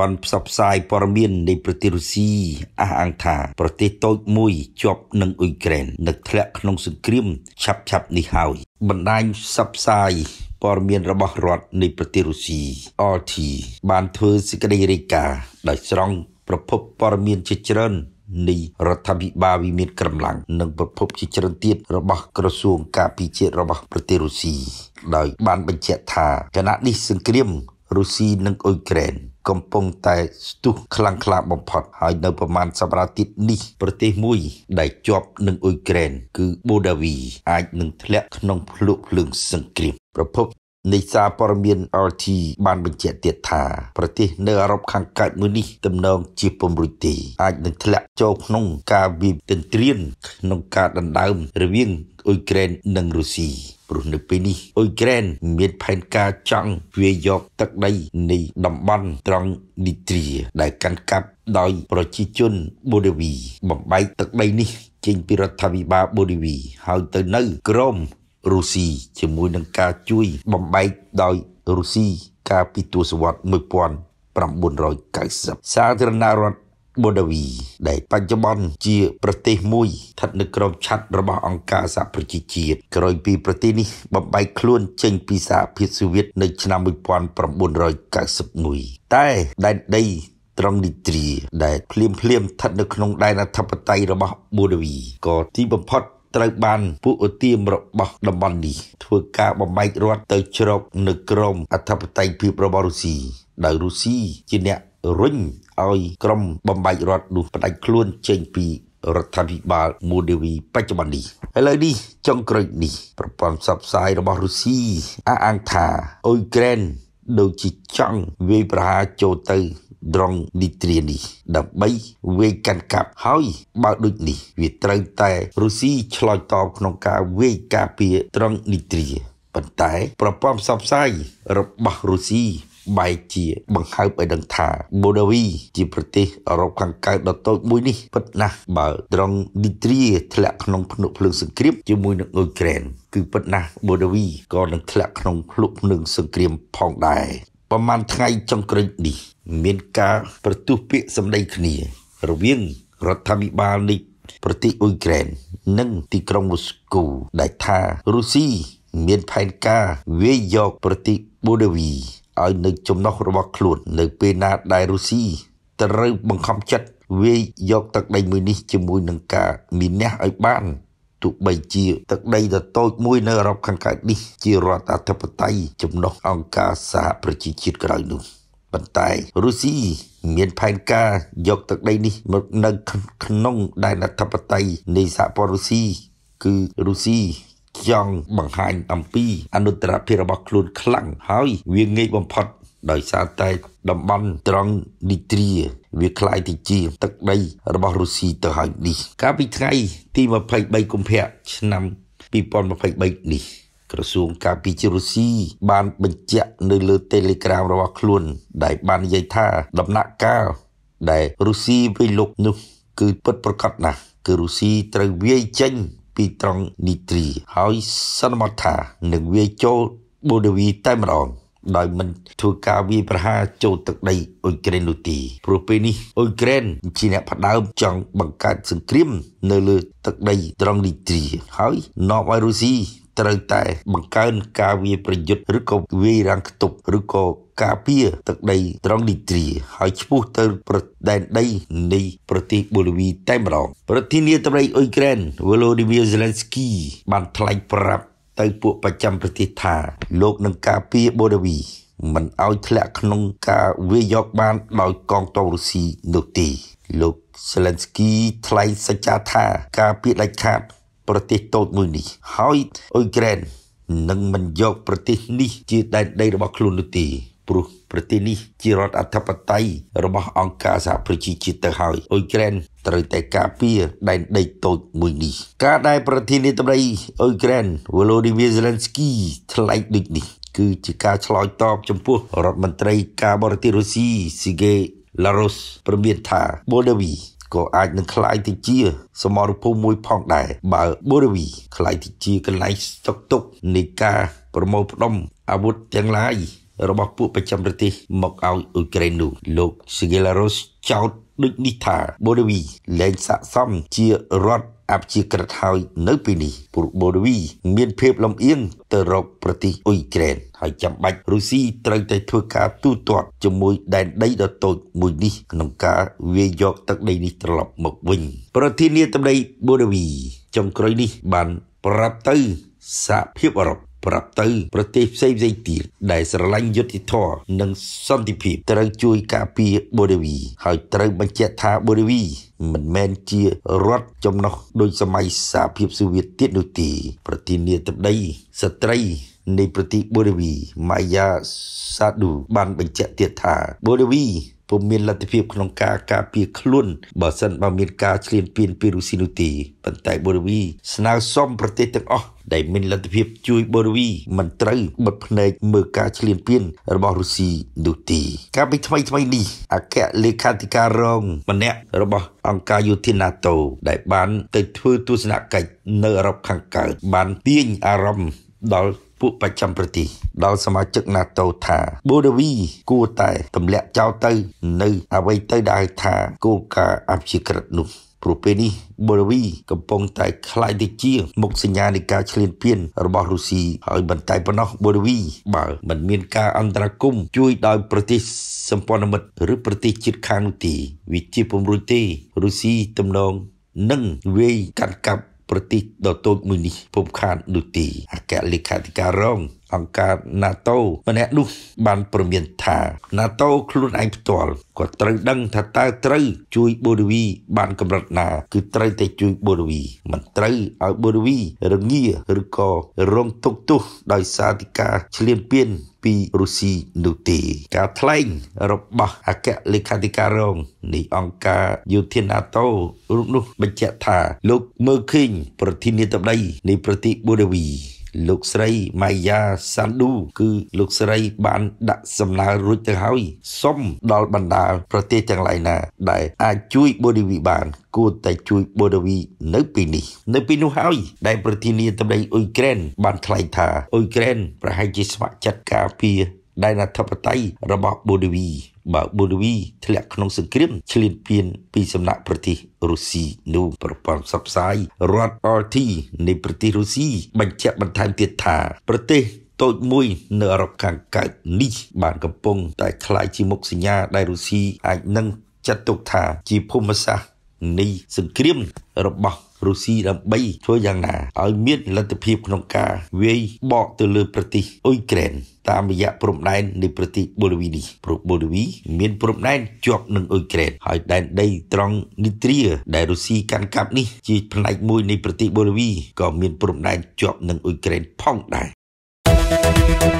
ព័ន្ធផ្សព្វផ្សាយព័ត៌មាននៃប្រទេសរុស្ស៊ីអះអាងថាប្រទេសតូចមួយជាប់នឹងអ៊ុយក្រែននឹងធ្លាក់ក្នុងសង្គ្រាម ឆាប់ៗនេះហើយបណ្ដាញផ្សព្វផ្សាយព័ត៌មានរបស់រដ្ឋនៃប្រទេសរុស្ស៊ី RT បានធ្វើសេចក្តីរាយការណ៍ដោយស្រង់ប្រភពព័ត៌មានជាច្រើននៃរដ្ឋាភិបាលវិមានក្រំឡាំងនិងប្រភពជាច្រើនទៀតរបស់ក្រសួង ការពារជាតិរបស់ប្រទេសរុស្ស៊ីដោយបានបញ្ជាក់ថាគណៈនេះសង្គ្រាមរុស្ស៊ីនិងអ៊ុយក្រែនកំពុងតែស្ទុះខ្លាំងក្លាបំផុតហើយនៅប្រមាណសប្តាហ៍ទៀតនេះ ប្រទេសមួយដែលជាប់នឹងអ៊ុយក្រែនគឺបូដាវី អាចនឹងធ្លាក់ក្នុងភ្លុកភ្លើង សង្គ្រាមប្រភព នៃសារព័ត៌មាន RT បានបញ្ជាក់ទៀតថាប្រទេសនៅអឺរ៉ុបខាងកើតមួយនេះទំនងជាពំរុយទេអាចនឹងធ្លាក់ចូលក្នុង ការវាយទន្ទ្រានក្នុងការដណ្ដើមរវាងអ៊ុយក្រែននិងរុស្ស៊ីព្រោះនៅពេលនេះអ៊ុយក្រែនមានផែនការចង់វាយកទឹកដី នៃតំបន់ត្រង់នីត្រាដែលកាន់កាប់ដោយប្រជាជនបូឌីវីបំបែកទឹកដីនេះចេញពីរដ្ឋាភិបាលបូឌីវីហើយទៅនៅក្រមរុស្ស៊ីជាមួយនឹងការជួយបំបែកដោយរុស្ស៊ីកាលពីទសវត្ស1990សារធារណរដ្ឋបូដាវី ដែលបច្ចុប្បន្នជា ប្រទេសមួយស្ថិតនៅក្រោមឆ័ត្ររបស់អង្គការសហប្រជាជាតិក្រោយពីប្រទេសនេះបំបែកខ្លួនចេញពីសហភាពសូវៀតនៅឆ្នាំ1991តែដែនដីត្រង់នីត្រី ដែលភ្លាមភ្លាមស្ថិតនៅក្នុង ដែនអធិបតេយ្យរបស់បូដាវីក៏ទីបំផុតត្រូវបាន ពួកឧទាមរបស់តំបន់នេះធ្វើការបំបែករដ្ឋទៅជ្រកនៅក្រមអធិបតេយ្យភាពរបស់រុស្ស៊ីដោយរុស្ស៊ីជាអ្នករុញឲ្យក្រុមបំបែករដ្ឋនោះផ្ដាច់ខ្លួនចេញពីរដ្ឋាភិបាលមូដេវីបច្ចុប្បន្ននេះឥឡូវនេះចុងក្រោយនេះប្រព័ន្ធផ្សព្វផ្សាយរបស់រុស្ស៊ីអះអាងថាអ៊ុយក្រែនដូចជាចង់វាយប្រហារចូលទៅត្រង់នីត្រានេះ ដើម្បីវាយកាន់កាប់ហើយបើដូចនេះ វាត្រូវតែរុស្ស៊ីឆ្លើយតបក្នុងការវាយការពារត្រង់នីត្រាប៉ុន្តែប្រព័ន្ធផ្សព្វផ្សាយរបស់រុស្ស៊ីបែកជាបង្ហើបឲ្យដឹងថា បូដាវី ជា ប្រទេសអឺរ៉ុបខាងកើតដ៏តូចមួយនេះពិតណាស់បើត្រង់ឌីត្រីធ្លាក់ក្នុងភ្នក់ភ្លើងសង្គ្រាមជាមួយនឹងអ៊ុយក្រែនគឺពិតណាស់បូដាវីក៏នឹងធ្លាក់ក្នុងភ្នក់ភ្លើងសង្គ្រាមផងដែរប្រហែលថ្ងៃចុងក្រោយនេះ មានការប្រទះពាក្យសម្ដីគ្នា រវាងរដ្ឋាភិបាលនៃប្រទេសអ៊ុយក្រែននិងទីក្រុងមូស្គូដែលថារុស្ស៊ីមានផែនការវាយយកប្រទេសបូដាវីឲ្យនៅចំណុះរបស់ខ្លួននៅពេលណាដែលរុស្ស៊ីត្រូវបង្ខំចិត្តវាយយកទឹកដីមួយនេះជាមួយនឹងការមានអ្នកឲ្យបានទោះបីជាទឹកដីដ៏តូចមួយនៅអឺរ៉ុបខាងកើតនេះ ជារដ្ឋអធិបតេយ្យចំណុះអង្គការសហប្រជាជាតិក្រៅនោះប៉ុន្តែរុស្ស៊ីមានផែនការយកទឹកដីនេះមកនៅក្នុងដែនអធិបតេយ្យនៃសហព័ន្ធរុស្ស៊ីគឺរុស្ស៊ីចង់បង្ហាញអំពី អនុត្តរភាពរបស់ខ្លួនខ្លាំងហើយ វាងាយបំផុតដោយសារតែតំបន់ត្រង់នីត្រាវាคล้ายទៅជា ទឹកដី របស់រុស្ស៊ីទៅហើយនេះ កាលពីថ្ងៃទី23កុម្ភៈឆ្នាំ2023នេះ ក្រសួងការពារជាតិរុស្ស៊ីបានបញ្ជាក់ នៅលើ Telegram របស់ខ្លួន ដែលបាននិយាយថាដំណាក់កាលដែលរុស្ស៊ីវាយលុកនោះគឺពិតប្រកបណាស់គឺរុស្ស៊ីត្រូវវាយចេញពីត្រង់នីត្រីហើយសន្មតថានឹងវាចូលបូដវីតែម្ដងដោយមិនធ្វើការវាយប្រហារចូលទឹកដីអ៊ុយក្រែននោះទេព្រោះពេលនេះអ៊ុយក្រែនជាអ្នក ផ្ដើមចង់បង្កើតសង្គ្រាមនៅលើ ទឹកដី ត្រង់នីត្រីហើយនាំឲ្យរុស្ស៊ីត្រូវតែបង្កើនការវាប្រយុទ្ធឬក៏វាយរាំងខ្ទប់ឬក៏ការពារទឹកដីត្រង់នីត្រាហើយឈ្មោះទៅប្រដែនដីនៃប្រទេសបូលីវីតែម្ដងប្រធានាធិបតីអ៊ុយក្រែនវ៉ូឡូឌីមៀសេឡិនស្គី បានថ្លែងប្រាប់ទៅពួកប្រចាំប្រទេសថាលោកនឹងការពារបូលីវី មិនឲ្យធ្លាក់ក្នុងការវាយយកបានដោយកងទ័ពរុស្ស៊ីនោះទេ លោកសេឡិនស្គីថ្លែងសច្ចាថាការពារដាច់ខាតប្រទេសតូចមួយនេះហើយអ៊ុយក្រែននឹងមិនយកប្រទេសនេះជាដែនដីរបស់ខ្លួននោះទេ ព្រោះប្រទេសនេះជារដ្ឋអធិបតេយ្យរបស់អង្គការសហប្រជាជាតិទៅហើយអ៊ុយក្រែនត្រូវតែការពារដែនដីតូចមួយនេះ ការដែលប្រធានាធិបតីអ៊ុយក្រែន Volodymyr Zelensky ថ្លែងដូចនេះ គឺជាការឆ្លើយតបចំពោះរដ្ឋមន្ត្រីការបរទេសរុស្ស៊ី Sergei Lavrov ប្រមានថា Moldova ក៏អាចនឹងคล้ายទៅជា សមរភូមិមួយផងដែរបើបូរីវីคล้ายទៅជាកន្លែងស្តុកទុកនៃការ ប្រមូលផ្ដុំអាវុធទាំងឡាយរបស់ពួកប្រចាំប្រទេស មកឲ្យអ៊ុយក្រែននោះលោក Sigelarus ចោទដូចនេះថាបូរីវី លែងស័ក្តិសមជារដ្ឋអព្យាក្រឹតហើយនៅពេលនេះព្រោះបូលីវី មានភាពលំអៀងទៅរកប្រទេសអ៊ុយក្រែន ហើយចាំបាច់រុស្ស៊ីត្រូវតែធ្វើការទូទាត់ជាមួយដែនដីដ៏តូចមួយនេះក្នុងការវាយយក ទឹកដីនេះត្រឡប់មកវិញ ប្រធានាធិបតីបូលីវីចុងក្រោយនេះបានប្រាប់ទៅសហភាពអឺរ៉ុបប្រាប់ទៅប្រទេសផ្សេងផ្សេងទៀតដែលស្រឡាញ់យុត្តិធម៌និងសន្តិភាព ត្រូវជួយការពារបូរីវី ហើយត្រូវបញ្ជាក់ថាបូរីវី មិនមែនជារដ្ឋចំណុះដោយសម័យសាភាពសូវៀតទៀតនោះទេប្រធានាធិបតីស្ត្រីនៃប្រទេសបូរីវីម៉ាយ៉ាសាឌូបានបញ្ជាក់ទៀតថាបូរីវីពុំមានលទ្ធភាពក្នុងការការពារខ្លួនបើសិនបើមានការឈ្លានពានពីរុស្ស៊ីនោះទេប៉ុន្តែបូរីវីស្នើសុំប្រទេសទាំងអស់ដែលមានលទ្ធភាពជួយបូរីវីមិនត្រូវបិទភ្នែកមើលការឈ្លានពានរបស់រុស្ស៊ីនោះទេកាលពីថ្មីថ្មីនេះអគ្គលេខាធិការរងម្នាក់របស់អង្គការយោធា NATO ដែលបានទៅធ្វើទស្សនកិច្ចនៅអឺរ៉ុបខាងកើតបានទាញអារម្មណ៍ដល់ពួកប្រចាំប្រទេសដល់សមាជិក NATO ថា បូដាវីគួរតែទម្លាក់ចោលទៅ នៅអ្វីទៅដែលថាគោលការណ៍អព្យាក្រឹតនោះព្រោះពេលនេះបូលីវី កំពុងតែខ្លាយទៅជាមុខសញ្ញានៃការឈ្លានពានរបស់រុស្ស៊ីហើយបន្តែប៉ុណ្ណោះបូលីវី បើមិនមានការអន្តរាគមជួយដោយប្រទេសសម្ព័ន្ធមិត្តឬប្រទេសជិតខាងនោះទេវាជាពំរួយទេរុស្ស៊ីទំនងនឹងវាយកាត់កាប់ប្រទេសដ៏តូចមួយនេះពុំខាននោះទេអគ្គលេខាធិការរងអង្ការ NATO ម្នាក់នោះបានព្រមានថា NATO ខ្លួនឯងផ្ទាល់ក៏ត្រូវដឹងថាតើត្រូវជួយបូរីវី បានកម្រិតណាគឺត្រូវតែជួយបូរីវី មិនត្រូវឲ្យបូរីវី រងាឬក៏រងទុកទោសដោយសារតិការឆ្លៀនពៀនពីរុស្ស៊ីនោះទេ ការថ្លែងរបស់អគ្គលេខាធិការរងនៃអង្គការយោធា NATO រូបនោះបញ្ជាក់ថាលោកមើឃីងប្រធានាធិបតីនៃប្រទេសបូរីវីលោកស្រីម៉ាយ៉ាសាន់ឌូគឺលោកស្រីបានដាក់សំណើរួចទៅហើយសុំដល់បណ្ដាប្រទេសទាំងឡាយណាដែលអាចជួយបូលីវីបាន គួរតែជួយបូលីវីនៅពីនេះ នៅពីនោះហើយ ដែលប្រធានាធិបតីអ៊ុយក្រែន បានថ្លែងថាអ៊ុយក្រែនប្រហែលជាស្ម័គ្រចិត្តការពារដែនអធិបតេយ្យរបស់បូលីវីបើបូលីវីធ្លាក់ក្នុងសង្គ្រាមឈ្លានពានពីសំណាក់ប្រទេសរុស្ស៊ីនោះប្រព័ន្ធផ្សព្វផ្សាយរដ្ឋ RT នៃប្រទេសរុស្ស៊ីបញ្ជាក់បន្ថែមទៀតថា ប្រទេសតូចមួយនៅអឺរ៉ុបខាងកើតនេះ បានកំពុងតែคล้ายជាមុខសញ្ញាដែលរុស្ស៊ីអាចនឹងចាត់ទុកថាជាភូមិសាស្ត្រនៃសង្គ្រាមរបស់រុស្ស៊ីដើម្បីធ្វើយ៉ាងណាឲ្យមានលទ្ធភាពក្នុងការវាយបកទៅលើ ប្រទេសអ៊ុយក្រែនតាមរយៈព្រំដែននៃប្រទេសបូលីវីនេះព្រោះបូលីវីមានព្រំដែនជាប់នឹងអ៊ុយក្រែនហើយដែនដីត្រង់នីត្រា ដែលរុស្ស៊ីកាន់កាប់នេះ ជា ផ្នែក មួយនៃប្រទេសបូលីវីក៏មានព្រំដែនជាប់នឹងអ៊ុយក្រែនផងដែរ